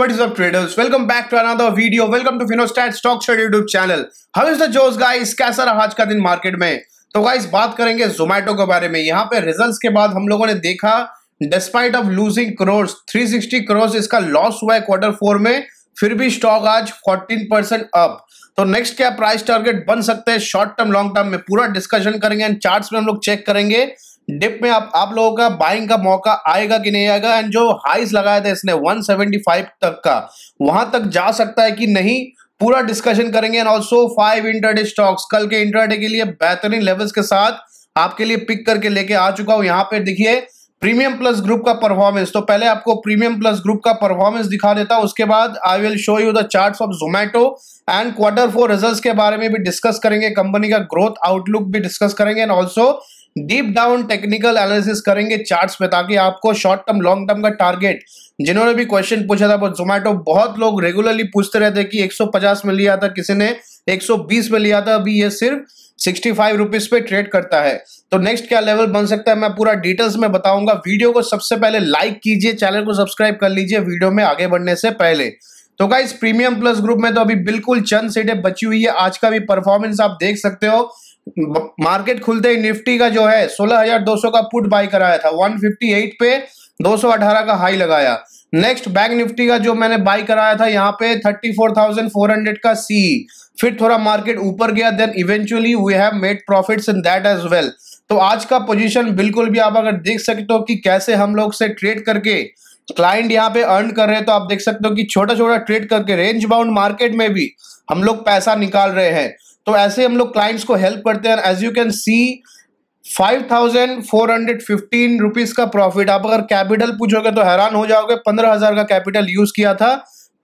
what is up traders welcome back to another video welcome to finostat stock trade youtube channel how is the joes guys कैसा रहा आज का दिन market में तो guys बात करेंगे zomato के बारे में यहाँ पे रिजल्ट्स के बाद हम लोगों ने देखा despite of losing crores 360 crores इसका लॉस हुआ है क्वार्टर 4 में फिर भी स्टॉक आज 14 अप तो नेक्स्ट क्या प्राइस टारगेट बन सकते हैं शॉर्ट टर्म लॉन्ग टर्म में पूरा डिस्कशन करेंगे एंड चार्ट्स में हम लोग चेक करेंगे डिप में आप आप लोगों का बाइंग का मौका आएगा कि नहीं आएगा एंड जो हाइस लगाया था इसने 175 तक का वहां तक जा सकता है कि नहीं पूरा डिस्कशन करेंगे and also five intraday stocks कल के इंटरडे के लिए बेहतरीन लेवल्स के साथ आपके लिए पिक करके लेके आ चुका हूं यहां पे देखिए प्रीमियम प्लस ग्रुप का परफॉर्मेंस तो पहले आपको प्रीमियम प्लस ग्रुप का परफॉर्मेंस दिखा देता हूं उसके बाद I will show you the charts of Zomato and quarter four results के बारे में भी डिस्कस करेंगे कंपनी का ग्रोथ आउटलुक भी डिस्कस करेंगे and also deep down technical analysis करेंगे चार्ट्स पे ताकि आपको शॉर्ट टर्म लॉन्ग टर्म का टारगेट जिन्होंने भी क्वेश्चन पूछा था जोमेटो बहुत लोग रेगुलरली पूछते रहते कि 150 में लिया था किसी ने 120 में लिया था अभी ये सिर्फ सिक्सटी फाइव रुपीज पे ट्रेड करता है तो नेक्स्ट क्या लेवल बन सकता है मैं पूरा डिटेल्स में बताऊंगा वीडियो को सबसे पहले लाइक कीजिए चैनल को सब्सक्राइब कर लीजिए वीडियो में आगे बढ़ने से पहले तो गाइस प्रीमियम प्लस ग्रुप में तो अभी बिल्कुल चंद सीटें बची हुई है आज का भी परफॉर्मेंस आप देख सकते हो मार्केट खुलते ही निफ्टी का जो है 16,200 का पुट बाई कराया था 158 पे 218 का हाई लगाया नेक्स्ट बैंक निफ्टी का जो मैंने बाई कराया था यहाँ पे 34,400 का सी फिर थोड़ा मार्केट ऊपर गया then eventually we have made profits in that as well तो आज का पोजीशन बिल्कुल भी आप अगर देख सकते हो कि कैसे हम लोग से ट्रेड करके क्लाइंट यहाँ पे अर्न कर रहे हैं तो आप देख सकते हो कि छोटा छोटा ट्रेड करके रेंज बाउंड मार्केट में भी हम लोग पैसा निकाल रहे हैं तो ऐसे हम लोग क्लाइंट्स को हेल्प करते हैं as you can see five thousand four hundred fifteen rupees का प्रॉफिट आप अगर कैपिटल पूछोगे तो हैरान हो जाओगे पंद्रह हजार का कैपिटल यूज किया था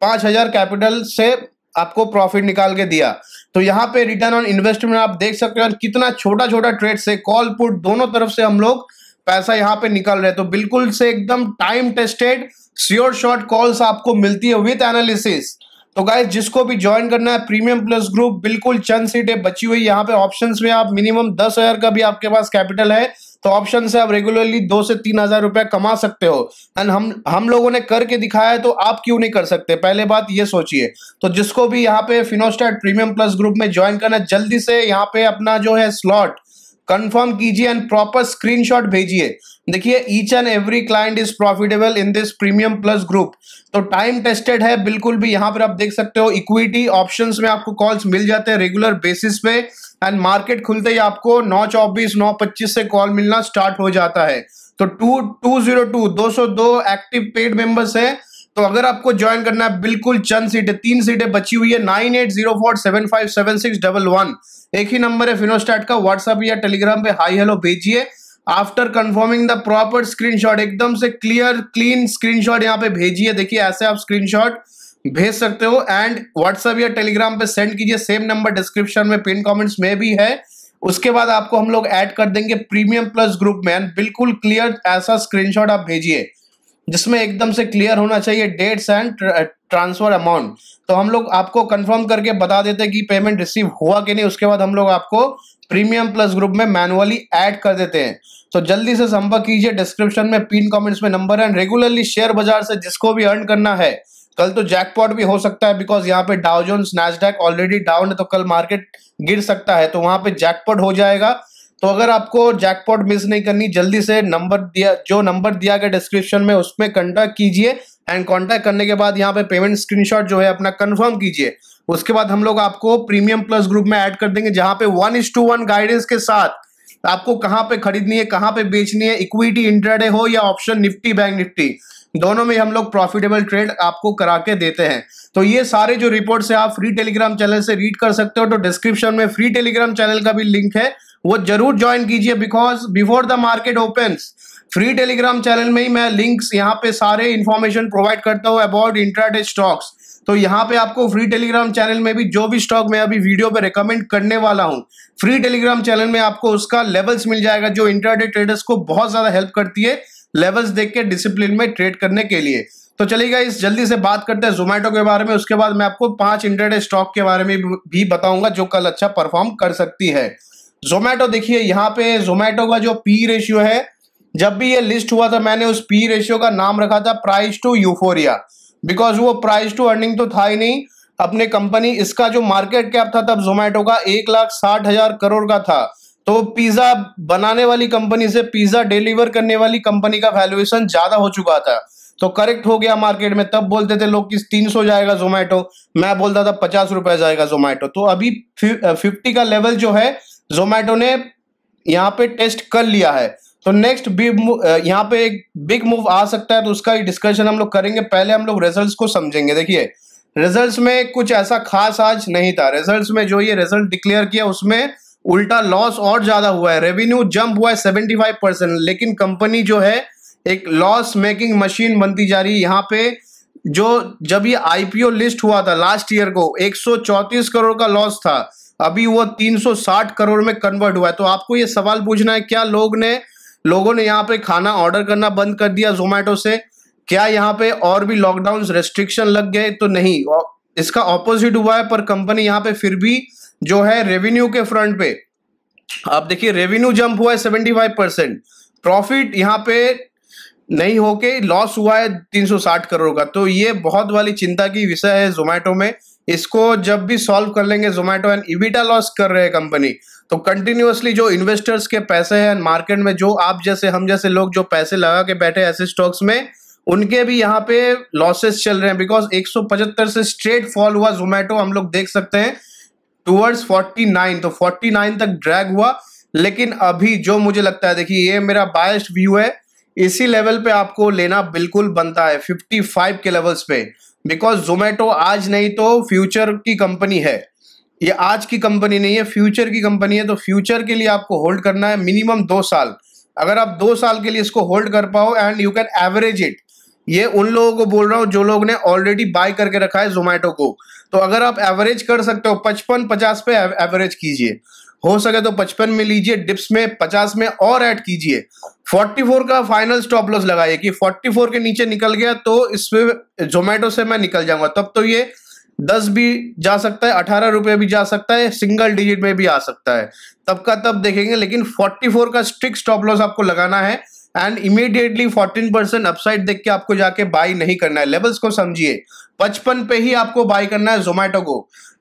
पांच हजार कैपिटल से आपको प्रॉफिट निकाल के दिया तो यहाँ पे रिटर्न ऑन इन्वेस्टमेंट आप देख सकते हो कितना छोटा छोटा ट्रेड से कॉल पुट दोनों तरफ से हम लोग पैसा यहाँ पे निकाल रहे तो बिल्कुल से एकदम time tested sure short calls आपको मिलती है विथ एनालिसिस तो गाइज जिसको भी ज्वाइन करना है प्रीमियम प्लस ग्रुप बिल्कुल चंद सीटें बची हुई यहाँ पे ऑप्शंस में आप मिनिमम दस हजार का भी आपके पास कैपिटल है तो ऑप्शन से आप रेगुलरली दो से तीन हजार रुपए कमा सकते हो एंड हम हम लोगों ने करके दिखाया है तो आप क्यों नहीं कर सकते पहले बात ये सोचिए तो जिसको भी यहाँ पे फिनोस्टेट प्रीमियम प्लस ग्रुप में ज्वाइन करना जल्दी से यहाँ पे अपना जो है स्लॉट कंफर्म कीजिए एंड प्रॉपर स्क्रीनशॉट भेजिए देखिए each and every client is profitable in this premium plus group तो टाइम टेस्टेड है बिल्कुल भी यहाँ पर आप देख सकते हो इक्विटी ऑप्शंस में आपको कॉल्स मिल जाते हैं रेगुलर बेसिस पे एंड मार्केट खुलते ही आपको नौ चौबीस नौ पच्चीस से कॉल मिलना स्टार्ट हो जाता है तो टू टू जीरो टू दो सौ दो एक्टिव पेड मेंबर्स है तो अगर आपको ज्वाइन करना है बिल्कुल चंद सीटें तीन सीटें बची हुई है nine eight zero four seven five seven six double one एक ही नंबर है फिनोस्टार्ट का व्हाट्सअप या टेलीग्राम पे हाई हेलो भेजिए after confirming the proper screenshot एकदम से क्लियर क्लीन स्क्रीनशॉट यहाँ पे भेजिए देखिए ऐसे आप स्क्रीनशॉट भेज सकते हो एंड व्हाट्सएप या टेलीग्राम पे सेंड कीजिए सेम नंबर डिस्क्रिप्शन में पिन कमेंट्स में भी है उसके बाद आपको हम लोग ऐड कर देंगे प्रीमियम प्लस ग्रुप में एंड बिल्कुल क्लियर ऐसा स्क्रीनशॉट आप भेजिए जिसमें एकदम से क्लियर होना चाहिए डेट्स एंड ट्रांसफर अमाउंट तो हम लोग आपको कंफर्म करके बता देते हैं कि पेमेंट रिसीव हुआ कि नहीं उसके बाद हम लोग आपको प्रीमियम प्लस ग्रुप में मैनुअली ऐड कर देते हैं तो जल्दी से संपर्क कीजिए डिस्क्रिप्शन में पिन कमेंट्स में नंबर एंड रेगुलरली शेयर बाजार से जिसको भी अर्न करना है कल तो जैकपॉट भी हो सकता है बिकॉज यहाँ पे डाउजोन स्नैचडैक ऑलरेडी डाउन है तो कल मार्केट गिर सकता है तो वहां पे जैकपॉट हो जाएगा तो अगर आपको जैकपॉट मिस नहीं करनी जल्दी से नंबर दिया जो नंबर दिया गया डिस्क्रिप्शन में उसमें कॉन्टैक्ट कीजिए एंड कॉन्टैक्ट करने के बाद यहाँ पे पेमेंट स्क्रीनशॉट जो है अपना कंफर्म कीजिए उसके बाद हम लोग आपको प्रीमियम प्लस ग्रुप में ऐड कर देंगे जहां पे one is to one guidance के साथ आपको कहाँ पे खरीदनी है कहाँ पे बेचनी है इक्विटी इंटरडे हो या ऑप्शन निफ्टी बैंक निफ्टी दोनों में हम लोग प्रॉफिटेबल ट्रेड आपको करा के देते हैं तो ये सारे जो रिपोर्ट्स है आप फ्री टेलीग्राम चैनल से रीड कर सकते हो तो डिस्क्रिप्शन में फ्री टेलीग्राम चैनल का भी लिंक है वो जरूर ज्वाइन कीजिए because before the market open free Telegram channel में ही मैं लिंक्स यहाँ पे सारे इन्फॉर्मेशन प्रोवाइड करता हूँ अबाउट इंट्राडे स्टॉक्स तो यहाँ पे आपको फ्री टेलीग्राम चैनल में भी जो भी स्टॉक मैं अभी वीडियो पे रेकमेंड करने वाला हूँ फ्री टेलीग्राम चैनल में आपको उसका लेवल्स मिल जाएगा जो इंट्राडे ट्रेडर्स को बहुत ज़्यादा हेल्प करती है लेवल्स देख के डिसिप्लिन में ट्रेड करने के लिए तो चलिएगा इस जल्दी से बात करते हैं जोमेटो के बारे में उसके बाद मैं आपको पांच इंटरडे स्टॉक के बारे में भी बताऊंगा जो कल अच्छा परफॉर्म कर सकती है जोमेटो देखिए यहाँ पे जोमेटो का जो पी रेशियो है जब भी ये लिस्ट हुआ था मैंने उस पी रेशियो का नाम रखा था प्राइस टू यूफोरिया बिकॉज वो प्राइस टू अर्निंग तो था ही नहीं अपने कंपनी इसका जो मार्केट कैप था तब जोमेटो का एक लाख साठ हजार करोड़ का था तो पिज्जा बनाने वाली कंपनी से पिज्जा डिलीवर करने वाली कंपनी का वैल्यूएशन ज्यादा हो चुका था तो करेक्ट हो गया मार्केट में तब बोलते थे लोग कि तीन सौ जाएगा जोमैटो मैं बोलता था पचास रुपए जाएगा जोमैटो तो अभी फिफ्टी का लेवल जो है जोमैटो ने यहाँ पे टेस्ट कर लिया है तो नेक्स्ट बिग यहाँ पे एक बिग मूव आ सकता है तो उसका डिस्कशन हम लोग करेंगे पहले हम लोग रिजल्ट को समझेंगे देखिए रिजल्ट में कुछ ऐसा खास आज नहीं था रिजल्ट में जो ये रिजल्ट डिक्लेयर किया उसमें उल्टा लॉस और ज्यादा हुआ है रेवेन्यू जंप हुआ है सेवेंटी फाइव परसेंट लेकिन कंपनी जो है एक लॉस मेकिंग मशीन बनती जा रही है यहाँ पे जो जब ये आईपीओ लिस्ट हुआ था लास्ट ईयर को एक करोड़ का लॉस था अभी वो 360 करोड़ में कन्वर्ट हुआ है तो आपको ये सवाल पूछना है क्या लोग ने लोगों ने यहाँ पे खाना ऑर्डर करना बंद कर दिया जोमेटो से क्या यहाँ पे और भी लॉकडाउन रेस्ट्रिक्शन लग गए तो नहीं इसका ऑपोजिट हुआ है पर कंपनी यहाँ पे फिर भी जो है रेवेन्यू के फ्रंट पे आप देखिए रेवेन्यू जंप हुआ है सेवेंटी फाइव परसेंट प्रॉफिट यहाँ पे नहीं होके लॉस हुआ है तीन सौ साठ करोड़ का तो ये बहुत वाली चिंता की विषय है जोमेटो में इसको जब भी सॉल्व कर लेंगे जोमेटो एंड इविटा लॉस कर रहे हैं कंपनी तो कंटिन्यूसली जो इन्वेस्टर्स के पैसे हैं मार्केट में जो आप जैसे हम जैसे लोग जो पैसे लगा के बैठे ऐसे स्टॉक्स में उनके भी यहाँ पे लॉसेस चल रहे हैं बिकॉज एक से स्ट्रेट फॉल हुआ जोमेटो हम लोग देख सकते हैं टूवर्ड्स 49 तो 49 तक ड्रैग हुआ लेकिन अभी जो मुझे लगता है देखिए ये मेरा बायस्ट व्यू है इसी लेवल पे आपको लेना बिल्कुल बनता है 55 के लेवल्स पे बिकॉज जोमेटो आज नहीं तो फ्यूचर की कंपनी है ये आज की कंपनी नहीं है फ्यूचर की कंपनी है तो फ्यूचर के लिए आपको होल्ड करना है मिनिमम दो साल अगर आप दो साल के लिए इसको होल्ड कर पाओ and you can average it ये उन लोगों को बोल रहा हूँ जो लोग ने ऑलरेडी बाय करके रखा है जोमेटो को तो अगर आप एवरेज कर सकते हो पचपन पचास पे एवरेज कीजिए हो सके तो पचपन में लीजिए डिप्स में पचास में और ऐड कीजिए 44 का फाइनल स्टॉप लॉस लगाइए कि 44 के नीचे निकल गया तो इसमें जोमेटो से मैं निकल जाऊंगा तब तो ये दस भी जा सकता है अठारह रुपये भी जा सकता है सिंगल डिजिट में भी आ सकता है तब का तब देखेंगे लेकिन 44 का स्ट्रिक स्टॉप लॉस आपको लगाना है एंड इमीडिएटली 14 परसेंट अपसाइड देख के आपको जाके बाई नहीं करना है लेवल्स को समझिए पचपन पे ही आपको बाई करना है जोमेटो को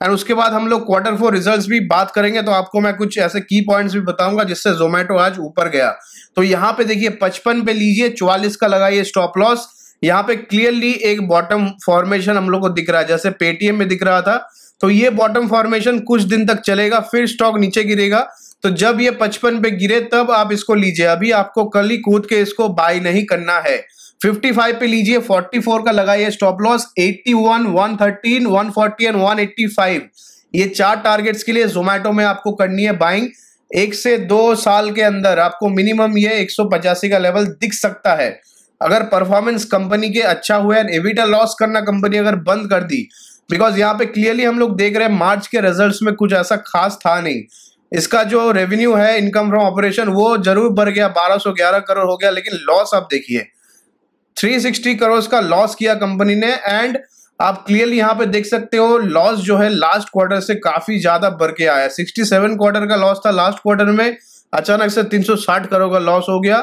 एंड उसके बाद हम लोग क्वार्टर फोर रिजल्ट्स भी बात करेंगे तो आपको मैं कुछ ऐसे की पॉइंट्स भी बताऊंगा जिससे जोमेटो आज ऊपर गया तो यहाँ पे देखिए पचपन पे लीजिए चौवालीस का लगाइए स्टॉप लॉस यहाँ पे क्लियरली एक बॉटम फॉर्मेशन हम लोग को दिख रहा है जैसे पेटीएम में दिख रहा था तो ये बॉटम फॉर्मेशन कुछ दिन तक चलेगा फिर स्टॉक नीचे गिरेगा तो जब ये पचपन पे गिरे तब आप इसको लीजिए अभी आपको कल ही कूद के इसको बाय नहीं करना है 55 पे लीजिए 44 का लगाइए स्टॉप लॉस 81, 113, 140 एंड 185 ये चार टारगेट्स के लिए जोमेटो में आपको करनी है बाइंग एक से दो साल के अंदर आपको मिनिमम ये एक का लेवल दिख सकता है अगर परफॉर्मेंस कंपनी के अच्छा हुआ है एविटा लॉस करना कंपनी अगर बंद कर दी बिकॉज यहाँ पे क्लियरली हम लोग देख रहे हैं मार्च के रिजल्ट्स में कुछ ऐसा खास था नहीं इसका जो रेवेन्यू है इनकम फ्रॉम ऑपरेशन वो जरूर बढ़ गया 1211 करोड़ हो गया लेकिन लॉस आप देखिए 360 करोड़ का लॉस किया कंपनी ने एंड आप क्लियरली यहाँ पे देख सकते हो लॉस जो है लास्ट क्वार्टर से काफी ज्यादा बढ़ के आया 67 क्वार्टर का लॉस था लास्ट क्वार्टर में अचानक से 360 करोड़ का लॉस हो गया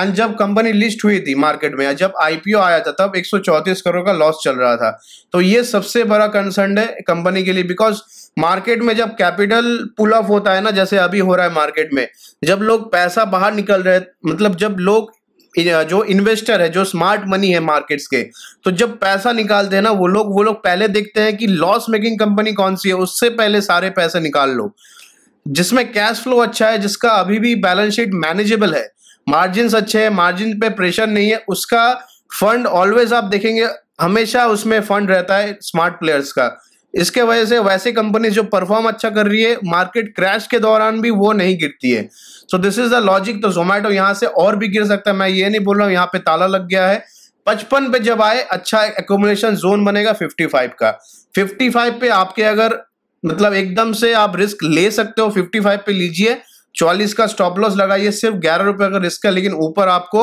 एंड जब कंपनी लिस्ट हुई थी मार्केट में जब आईपीओ आया था तब 134 करोड़ का लॉस चल रहा था तो ये सबसे बड़ा कंसर्न है कंपनी के लिए बिकॉज मार्केट में जब कैपिटल पुल ऑफ होता है ना जैसे अभी हो रहा है मार्केट में जब लोग पैसा बाहर निकल रहे मतलब जब लोग जो इन्वेस्टर है जो स्मार्ट मनी है मार्केट्स के तो जब पैसा निकालते हैं ना वो लोग वो लोग पहले देखते हैं कि लॉस मेकिंग कंपनी कौन सी है उससे पहले सारे पैसे निकाल लो जिसमें कैश फ्लो अच्छा है जिसका अभी भी बैलेंस शीट मैनेजेबल है मार्जिन अच्छे हैं मार्जिन पे प्रेशर नहीं है उसका फंड ऑलवेज आप देखेंगे हमेशा उसमें फंड रहता है स्मार्ट प्लेयर्स का इसके वजह से वैसे कंपनी जो परफॉर्म अच्छा कर रही है मार्केट क्रैश के दौरान भी वो नहीं गिरती है so this is the logic तो जोमेटो यहाँ से और भी गिर सकता है मैं ये नहीं बोल रहा हूँ यहाँ पे ताला लग गया है पचपन पे जब आए अच्छा एकोमोडेशन जोन बनेगा फिफ्टी फाइव का फिफ्टी फाइव पे आपके अगर मतलब एकदम से आप रिस्क ले सकते हो फिफ्टी फाइव पे लीजिए चौलीस का स्टॉप लॉस लगाइए सिर्फ ग्यारह रुपए का रिस्क है लेकिन ऊपर आपको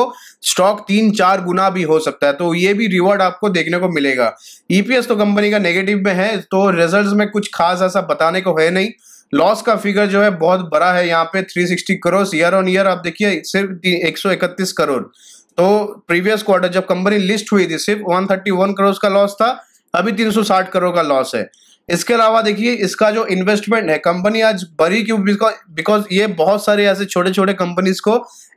स्टॉक तीन चार गुना भी हो सकता है तो ये भी रिवॉर्ड आपको देखने को मिलेगा ईपीएस e तो कंपनी का नेगेटिव में है तो रिजल्ट में कुछ खास ऐसा बताने को है नहीं लॉस का फिगर जो है बहुत बड़ा है यहाँ पे 360 करोड़ ईयर ऑन ईयर आप देखिए सिर्फ 131 करोड़ तो प्रीवियस क्वार्टर जब कंपनी लिस्ट हुई थी सिर्फ 131 करोड़ का लॉस था अभी 360 करोड़ का लॉस है इसके अलावा देखिए इसका जो इन्वेस्टमेंट है कंपनी आज बड़ी क्यों बिकॉज ये बहुत सारे ऐसे छोटे छोटे कंपनीज को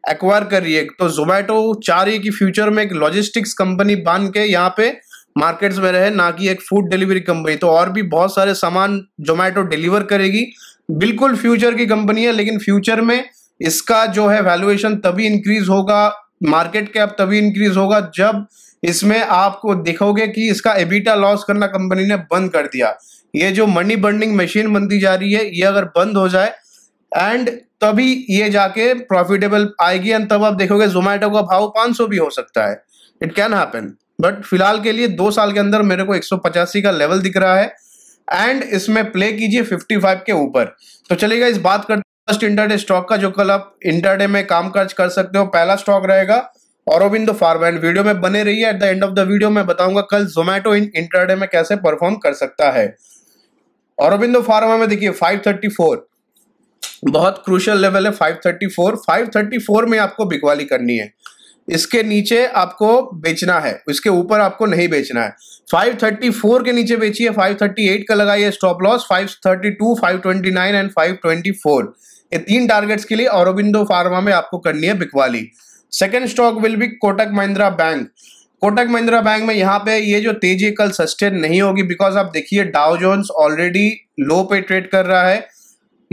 एक्वायर कर रही है तो जोमेटो चाह रही है कि फ्यूचर में एक लॉजिस्टिक्स कंपनी बन के यहाँ पे मार्केट्स में रहे ना कि एक फूड डिलीवरी कंपनी तो और भी बहुत सारे सामान जोमेटो डिलीवर करेगी बिल्कुल फ्यूचर की कंपनी है लेकिन फ्यूचर में इसका जो है वैल्यूएशन तभी इंक्रीज होगा मार्केट कैप तभी इंक्रीज होगा जब इसमें आपको देखोगे कि इसका एबिटा लॉस करना कंपनी ने बंद कर दिया ये जो मनी बर्निंग मशीन बनती जा रही है ये अगर बंद हो जाए एंड तभी ये जाके प्रॉफिटेबल आएगी एंड तब आप देखोगे जोमेटो का भाव 500 भी हो सकता है इट कैन हैपन बट फिलहाल के लिए दो साल के अंदर मेरे को एक का लेवल दिख रहा है एंड इसमें प्ले कीजिए 55 के ऊपर तो चलेगा इस बात करते फर्स्ट इंटरडे स्टॉक का जो कल आप इंटरडे में काम काज कर सकते हो पहला स्टॉक रहेगा और फार्मा एंड वीडियो में बने रहिए at the end of the video मैं बताऊंगा कल जोमेटो इन इंटरडे में कैसे परफॉर्म कर सकता है औरबिंदो फार्मा में देखिए 534 बहुत क्रूशल लेवल है 534 534 में आपको बिकवाली करनी है इसके नीचे आपको बेचना है इसके ऊपर आपको नहीं बेचना है 534 के नीचे बेचिए 538 का लगाइए स्टॉप लॉस 532 529 एंड 524 ये तीन टारगेट्स के लिए औरबिंदो फार्मा में आपको करनी है बिकवाली second stock will be Kotak Mahindra bank Kotak Mahindra bank में यहाँ पे ये जो तेजी कल सस्टेन नहीं होगी बिकॉज आप देखिए डाउ जोन्स ऑलरेडी लो पे ट्रेड कर रहा है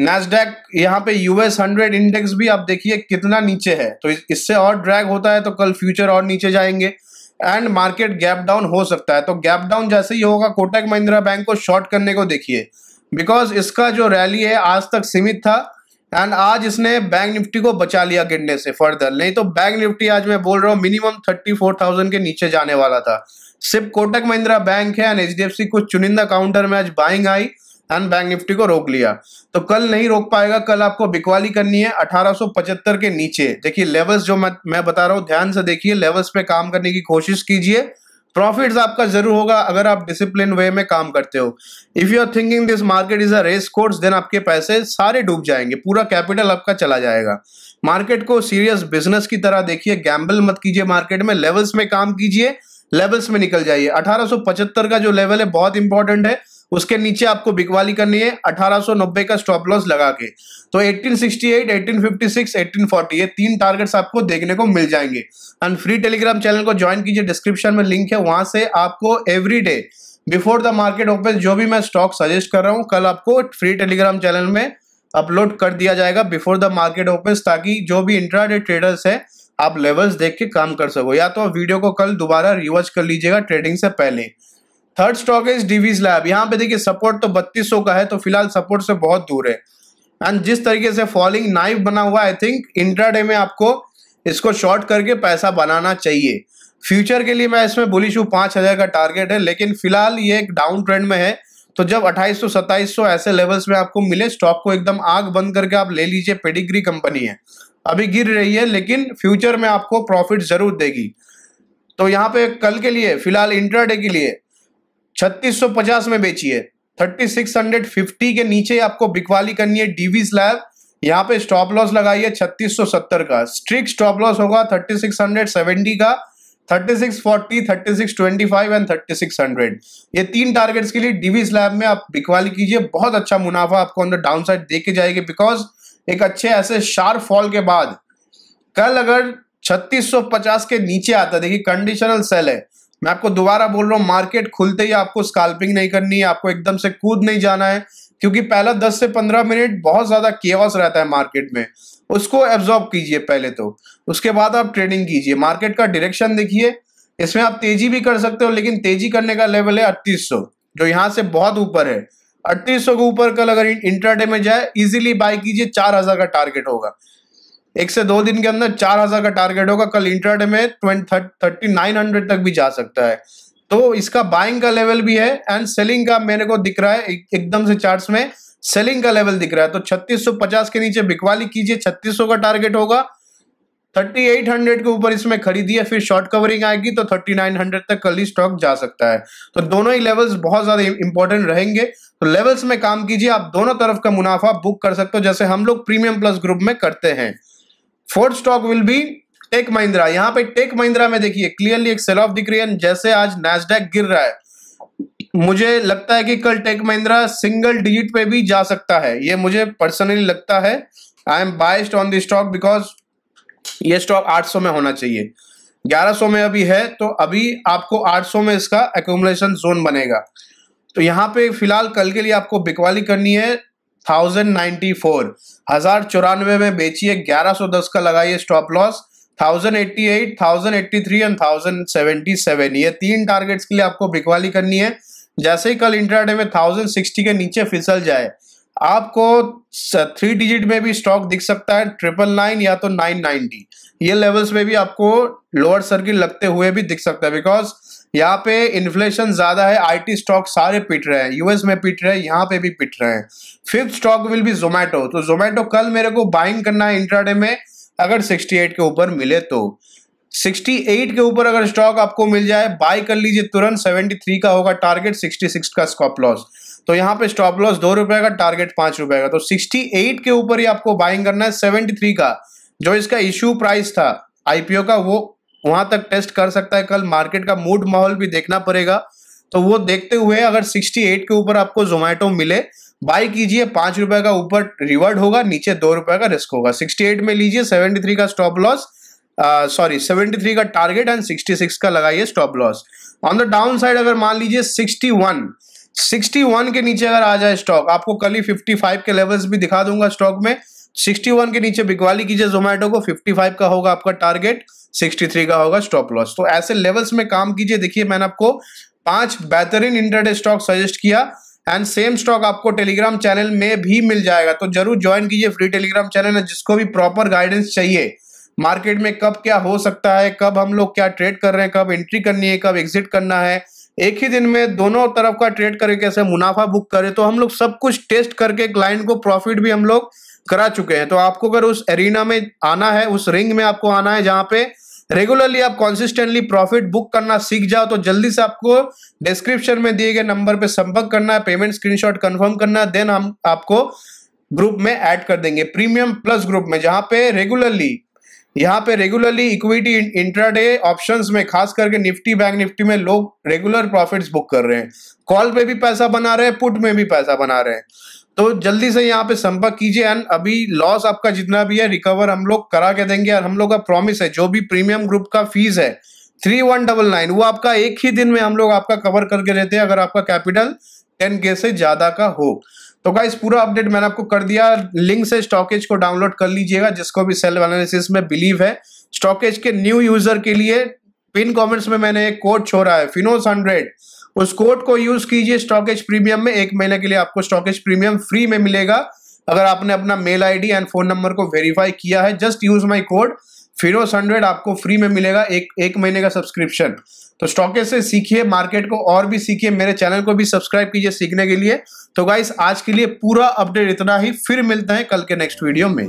नेस्डैक यहाँ पे यूएस हंड्रेड इंडेक्स भी आप देखिए कितना नीचे है तो इससे और ड्रैग होता है तो कल फ्यूचर और नीचे जाएंगे एंड मार्केट गैप डाउन हो सकता है तो गैप डाउन जैसे ही होगा कोटक महिंद्रा बैंक को शॉर्ट करने को देखिए बिकॉज इसका जो रैली है आज तक सीमित था एंड आज इसने बैंक निफ्टी को बचा लिया गिरने से फर्दर नहीं तो बैंक निफ्टी आज मैं बोल रहा हूँ मिनिमम थर्टी फोर थाउजेंड के नीचे जाने वाला था सिर्फ कोटक महिंद्रा बैंक है एंड एच कुछ चुनिंदा काउंटर में आज buying I and bank Nifty को रोक लिया तो कल नहीं रोक पाएगा कल आपको बिकवाली करनी है पचहत्तर के नीचे देखिए लेवल्स जो मैं मैं बता रहा हूँ ध्यान से देखिए लेवल्स पे काम करने की कोशिश कीजिए प्रॉफिट्स आपका जरूर होगा अगर आप डिसिप्लिन वे में काम करते हो if you are thinking this market is a race course then आपके पैसे सारे डूब जाएंगे पूरा कैपिटल आपका चला जाएगा मार्केट को सीरियस बिजनेस की तरह देखिए गैम्बल मत कीजिए मार्केट में लेवल्स में काम कीजिए लेवल्स में निकल जाइए अठारह का जो लेवल है बहुत इंपॉर्टेंट है उसके नीचे आपको बिकवाली करनी है 1890 का स्टॉप लॉस लगा के तो 1868, 1856, 1840 ये तीन टारगेट्स आपको देखने को मिल जाएंगे एंड फ्री टेलीग्राम चैनल को ज्वाइन कीजिए डिस्क्रिप्शन में लिंक है वहां से आपको every day before the market open जो भी मैं स्टॉक सजेस्ट कर रहा हूँ कल आपको फ्री टेलीग्राम चैनल में अपलोड कर दिया जाएगा बिफोर द मार्केट ओपन ताकि जो भी इंट्रा ट्रेडर्स है आप लेवल्स देख के काम कर सको या तो वीडियो को कल दोबारा रिवर्च कर लीजिएगा ट्रेडिंग से पहले थर्ड स्टॉक है डीवीज लैब यहाँ पे देखिए सपोर्ट तो 3200 का है तो फिलहाल सपोर्ट से बहुत दूर है एंड जिस तरीके से फॉलिंग नाइफ बना हुआ आई थिंक इंट्राडे में आपको इसको शॉर्ट करके पैसा बनाना चाहिए फ्यूचर के लिए मैं इसमें बुलिश हूँ पाँच हज़ार का टारगेट है लेकिन फिलहाल ये एक डाउन ट्रेंड में है तो जब 2800 2700 ऐसे लेवल्स में आपको मिले स्टॉक को एकदम आग बंद करके आप ले लीजिए पेडिग्री कंपनी है अभी गिर रही है लेकिन फ्यूचर में आपको प्रॉफिट जरूर देगी तो यहाँ पे कल के लिए फिलहाल इंटरडे के लिए 3650 में बेची है 3650 के नीचे आपको बिकवाली करनी है डीवी स्लैब यहाँ पे स्टॉप लॉस लगाइए 3670 का स्ट्रिक्ट स्टॉप लॉस होगा 3670 का 3640, 3625 एंड 3600 ये तीन टारगेट्स के लिए डीवी स्लैब में आप बिकवाली कीजिए बहुत अच्छा मुनाफा आपको अंदर डाउन साइड देखे जाएगी बिकॉज एक अच्छे ऐसे शार्प फॉल के बाद कल अगर 3650 के नीचे आता देखिए कंडीशनल सेल है मैं आपको दोबारा बोल रहा हूँ मार्केट खुलते ही आपको स्काल्पिंग नहीं करनी है आपको एकदम से कूद नहीं जाना है क्योंकि पहला 10 से 15 मिनट बहुत ज़्यादा केवस रहता है मार्केट में उसको एब्जॉर्ब कीजिए पहले तो उसके बाद आप ट्रेडिंग कीजिए मार्केट का डिरेक्शन देखिए इसमें आप तेजी भी कर सकते हो लेकिन तेजी करने का लेवल है अड़तीस जो यहाँ से बहुत ऊपर है अड़तीस के ऊपर कल अगर इंटरडे में जाए इजीली बाय कीजिए चार हजार का टारगेट होगा एक से दो दिन के अंदर चार हजार का टारगेट होगा कल इंटरडे में थर्टी नाइन हंड्रेड तक भी जा सकता है तो इसका बाइंग का लेवल भी है एंड सेलिंग का मेरे को दिख रहा है एकदम से चार्ट्स में सेलिंग का लेवल दिख रहा है तो 3650 के नीचे बिकवाली कीजिए 3600 का टारगेट होगा 3800 के ऊपर इसमें खरीदी है फिर शॉर्ट कवरिंग आएगी तो 3900 तक कल ही स्टॉक जा सकता है तो दोनों ही लेवल्स बहुत ज्यादा इंपॉर्टेंट रहेंगे तो लेवल्स में काम कीजिए आप दोनों तरफ का मुनाफा बुक कर सकते हो जैसे हम लोग प्रीमियम प्लस ग्रुप में करते हैं fourth stock will be Tech Mahindra यहाँ पे टेक महिंद्रा में देखिए क्लियरली एक सेल ऑफ दिख रही है जैसे आज नेस्डेक गिर रहा है मुझे लगता है कि कल टेक महिंद्रा सिंगल डिजिट पे भी जा सकता है ये मुझे पर्सनली लगता है I am biased on the stock because ये स्टॉक 800 में होना चाहिए 1100 में अभी है तो अभी आपको 800 में इसका एकोमलेशन जोन बनेगा तो यहाँ पे फिलहाल कल के लिए आपको बिकवाली करनी है थाउजेंड नाइन्टी फोर हजार चौरानवे में बेचिए ग्यारह सौ दस का लगाइए stop loss thousand eighty eight thousand eighty three and thousand seventy seven ये तीन टारगेट्स के लिए आपको बिकवाली करनी है जैसे ही कल इंटरडे में थाउजेंड सिक्सटी के नीचे फिसल जाए आपको थ्री डिजिट में भी स्टॉक दिख सकता है ट्रिपल नाइन या तो नाइन नाइनटी ये लेवल्स में भी आपको लोअर सर्किट लगते हुए भी दिख सकता है बिकॉज यहाँ पे इन्फ्लेशन ज़्यादा है आईटी स्टॉक सारे पिट रहे हैं यूएस में पिट रहे हैं यहाँ पे भी पिट रहे हैं fifth stock will be Zomato तो जोमेटो कल मेरे को बाइंग करना है इंट्राडे में अगर 68 के ऊपर मिले तो 68 के ऊपर अगर स्टॉक आपको मिल जाए बाय कर लीजिए तुरंत थ्री का होगा टारगेट सिक्स का स्टॉप लॉस तो यहाँ पे स्टॉप लॉस दो रुपए का टारगेट पांच रुपए का तो सिक्सटी एट के ऊपर ही आपको बाइंग करना है सेवेंटी थ्री का जो इसका इश्यू प्राइस था आईपीओ का वो वहां तक टेस्ट कर सकता है कल मार्केट का मूड माहौल भी देखना पड़ेगा तो वो देखते हुए अगर 68 के ऊपर आपको जोमेटो मिले बाई कीजिए पांच रुपए का ऊपर रिवर्ड होगा नीचे दो रुपए का रिस्क होगा 68 में लीजिए 73 का स्टॉप लॉस सॉरी 73 का टारगेट एंड 66 का लगाइए stop loss on the downside अगर मान लीजिए 61 61 के नीचे अगर आ जाए स्टॉक आपको कल ही 55 के लेवल्स भी दिखा दूंगा स्टॉक में सिक्सटी वन के नीचे बिकवाली कीजिए जोमेटो को फिफ्टी फाइव का होगा आपका टारगेट सिक्सटी थ्री का होगा स्टॉप लॉस तो ऐसे लेवल्स में काम कीजिए देखिए मैंने आपको पांच बेहतरीन इंटरडे स्टॉक सजेस्ट किया एंड सेम स्टॉक आपको टेलीग्राम चैनल में भी मिल जाएगा तो जरूर ज्वाइन कीजिए फ्री टेलीग्राम चैनल है जिसको भी प्रॉपर गाइडेंस चाहिए मार्केट में कब क्या हो सकता है कब हम लोग क्या ट्रेड कर रहे हैं कब एंट्री करनी है कब एग्जिट करना है एक ही दिन में दोनों तरफ का ट्रेड करके कैसे मुनाफा बुक करें तो हम लोग सब कुछ टेस्ट करके क्लाइंट को प्रॉफिट भी हम लोग करा चुके हैं तो आपको अगर उस एरिना में आना है उस रिंग में आपको आना है जहां पे रेगुलरली आप कॉन्सिस्टेंटली प्रॉफिट बुक करना सीख जाओ तो जल्दी से आपको डिस्क्रिप्शन में दिए गए नंबर पे संपर्क करना है पेमेंट स्क्रीनशॉट कंफर्म करना है देन हम आपको ग्रुप में ऐड कर देंगे प्रीमियम प्लस ग्रुप में जहां पे रेगुलरली यहाँ पे रेगुलरली इक्विटी इंट्राडे ऑप्शंस में खास करके निफ्टी बैंक निफ्टी में लोग रेगुलर प्रॉफिट्स बुक कर रहे हैं कॉल पे भी पैसा बना रहे हैं पुट में भी पैसा बना रहे हैं तो जल्दी से यहाँ पे संपर्क कीजिए एंड अभी लॉस आपका जितना भी है रिकवर हम लोग करा के देंगे और हम लोग का प्रॉमिस है जो भी प्रीमियम ग्रुप का फीस है थ्री वन डबल नाइन वो आपका एक ही दिन में हम लोग आपका कवर करके देते हैं अगर आपका कैपिटल टेन के से ज़्यादा का हो तो क्या पूरा अपडेट मैंने आपको कर दिया लिंक से स्टॉकेज को डाउनलोड कर लीजिएगा जिसको भी सेल एनालिसिस में बिलीव है स्टॉकेज के न्यू यूजर के लिए पिन कॉमेंट्स में मैंने एक कोड छोड़ा है फिनोस हंड्रेड उस कोड को यूज कीजिए स्टॉकेज प्रीमियम में एक महीने के लिए आपको स्टॉकेज प्रीमियम फ्री में मिलेगा अगर आपने अपना mail ID and phone number को वेरीफाई किया है जस्ट यूज माई कोड फिर हंड्रेड आपको फ्री में मिलेगा एक एक महीने का सब्सक्रिप्शन तो स्टॉकेज से सीखिए मार्केट को और भी सीखिए मेरे चैनल को भी सब्सक्राइब कीजिए सीखने के लिए तो गाइस आज के लिए पूरा अपडेट इतना ही फिर मिलते हैं कल के नेक्स्ट वीडियो में